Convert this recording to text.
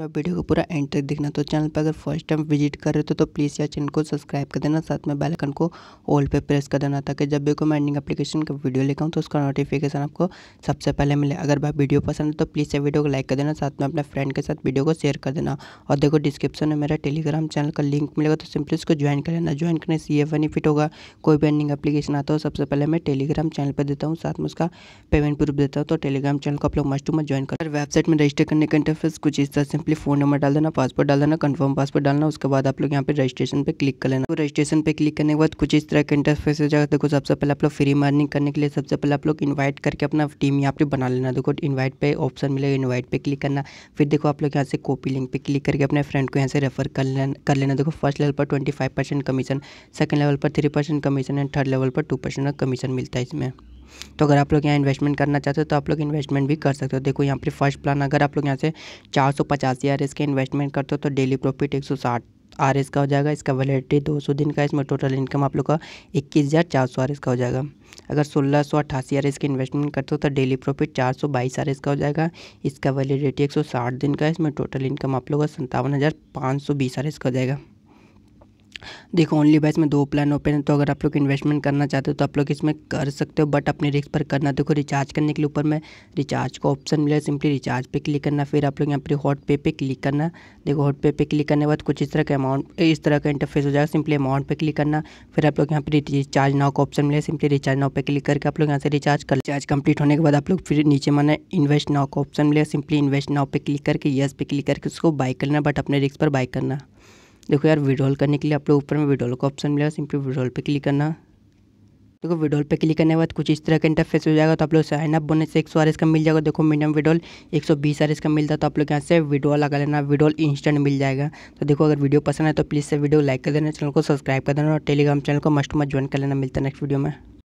आप वीडियो को पूरा एंड तक देखना तो चैनल पर अगर फर्स्ट टाइम विजिट कर रहे हो तो, तो प्लीज़ यार चैनल को सब्सक्राइब कर देना साथ में बेल आइकन को ऑल पे प्रेस कर देना ताकि जब भी कोई मैं एप्लीकेशन का वीडियो लेकर तो उसका नोटिफिकेशन आपको सबसे पहले मिले अगर भाई वीडियो पसंद है तो प्लीज़ ये वीडियो को लाइक कर देना साथ में अपने फ्रेंड के साथ वीडियो को शेयर कर देना और देखो डिस्क्रिप्शन में मेरा टेलीग्राम चैनल का लिंक मिलेगा तो सिंपली उसको ज्वाइन कर लेना ज्वाइन करने से ये बेनिफिट होगा कोई भी एंडिंग एप्लीकेशन आता हो सबसे पहले मैं टेलीग्राम चैनल पर देता हूँ साथ में उसका पेमेंट प्रूफ देता हूँ तो टेलीग्राम चैनल को आप लोग मस्ट टू मत ज्वाइन कर वेबसाइट में रजिस्टर करने का इंटरफेस कुछ इस तरह से सिंपली फोन नंबर डाल देना पासपोर्ट डाल देना कन्फर्म पासपोर्ट डालना उसके बाद आप लोग यहाँ पे रजिस्ट्रेशन पे क्लिक कर लेना तो रजिस्ट्रेशन पे क्लिक करने के बाद कुछ इस तरह का इंटरफेस हो जाएगा देखो सबसे पहले आप लोग फ्री मार्निंग करने के लिए सबसे पहले आप लोग इन्वाइट करके अपना टीम यहाँ पे बना लेना देखो इन्वाइट पे ऑप्शन मिलेगा इन्वाइट पे क्लिक करना फिर देखो आप लोग यहाँ से कॉपी लिंक पे क्लिक करके अपने फ्रेंड को यहाँ से रेफर कर लेना कर लेना देखो फर्स्ट लेवल पर twenty five percent commission second level पर three percent commission and third level पर टू परसेंट का कमीशन मिलता है इसमें तो अगर आप लोग यहाँ इन्वेस्टमेंट करना चाहते हो तो आप लोग इन्वेस्टमेंट भी कर सकते हो देखो यहाँ पर फर्स्ट प्लान अगर आप लोग यहाँ से चार सौ पचास हज़ार इसके इन्वेस्टमेंट करते हो तो डेली प्रॉफिट एक सौ साठ आर एस का हो जाएगा इसका वैलिडिटी दो सौ दिन का इसमें टोटल इनकम आप लोग का इक्कीस हज़ार चार सौ आर एस का हो जाएगा अगर सोलह सौ अट्ठासी आर एस की इन्वेस्टमेंट करते हो तो डेली प्रॉफिट चार सौ बाईस आर एस का हो जाएगा इसका वैलिडिटी एक सौ साठ दिन का इसमें टोटल इनकम आप लोग का संतावन हज़ार पाँच सौ बीस आर एस का हो जाएगा देखो ओनली बैच में दो प्लान ओपन है तो अगर आप लोग इन्वेस्टमेंट करना चाहते हो तो आप लोग इसमें कर सकते हो बट अपने रिस्क पर करना देखो रिचार्ज करने के लिए ऊपर में रिचार्ज का ऑप्शन मिला सिंपली रिचार्ज पे क्लिक करना फिर आप लोग यहाँ पर हॉट पे पे क्लिक करना देखो हॉट पे पे क्लिक करने के बाद कुछ इस तरह का अमाउंट इस तरह का इंटरफेस हो जाएगा सिंपली अमाउंट पर क्लिक करना फिर आप लोग यहाँ पर रिचार्ज नाव का ऑप्शन मिला सिंपली रिचार्ज नाव पर क्लिक करके आप लोग यहाँ से रिचार्ज कर रिचार्ज कंप्लीट होने के बाद आप लोग फिर नीचे माना इन्वेस्ट नाव का ऑप्शन मिला सिंपली इन्वेस्ट नाव पर क्लिक करके येस पे क्लिक करके उसको बाई करना बट अपने रिस्क पर बाई करना देखो यार विड्रॉल करने के लिए आप लोग ऊपर में विड्रॉल का ऑप्शन मिलेगा सिंपली विड्रॉल पे क्लिक करना देखो विड्रॉल पे क्लिक करने के बाद कुछ इस तरह का इंटरफेस हो जाएगा तो आप लोग साइन अप बोनस एक सौ का मिल जाएगा देखो मिनिमम विड्रॉल एक सौ बीस का मिलता है तो आप लोग यहाँ से विड्रॉल लगा लेना विड्रॉल इंस्टेंट मिल जाएगा तो देखो अगर वीडियो पसंद है तो प्लीज़ से वीडियो लाइक कर देना चैनल को सब्सक्राइब कर देना और टेलीग्राम चैनल को मस्ट मत ज्वाइन कर लेना मिलता है नेक्स्ट वीडियो में